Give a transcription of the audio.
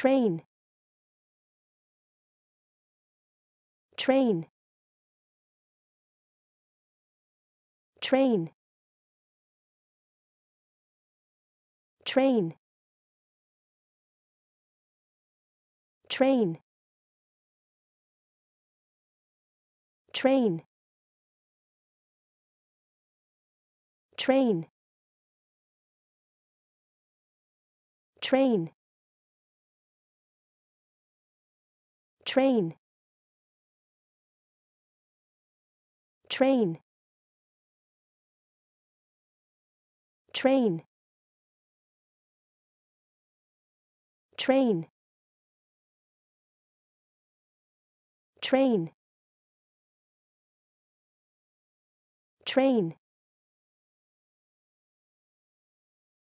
train train train train train train train train train train train train train train